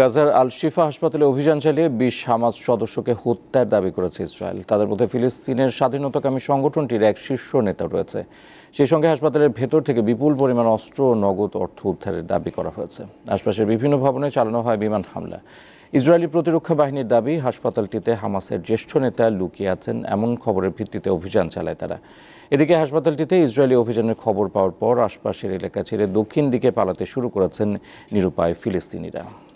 গাজার আল শিফা হাসপাতালে অভিযান চালিয়ে বিশ হামাজ সদস্যকে হত্যার দাবি করেছে ইসরায়েল তাদের মধ্যে ফিলিস্তিনের স্বাধীনতাকামী সংগঠনটির এক শীর্ষ নেতা রয়েছে সেই সঙ্গে হাসপাতালের ভেতর থেকে বিপুল পরিমাণ অস্ত্র ও নগদ অর্থ উদ্ধারের দাবি করা হয়েছে আশপাশের বিভিন্ন ভবনে চালানো হয় বিমান হামলা ইসরায়েলি প্রতিরক্ষা বাহিনীর দাবি হাসপাতালটিতে হামাসের জ্যেষ্ঠ নেতা লুকিয়ে আছেন এমন খবরের ভিত্তিতে অভিযান চালায় তারা এদিকে হাসপাতালটিতে ইসরায়েলি অভিযানের খবর পাওয়ার পর আশপাশের এলাকা ছেড়ে দক্ষিণ দিকে পালাতে শুরু করেছেন নিরুপায় ফিলিস্তিনিরা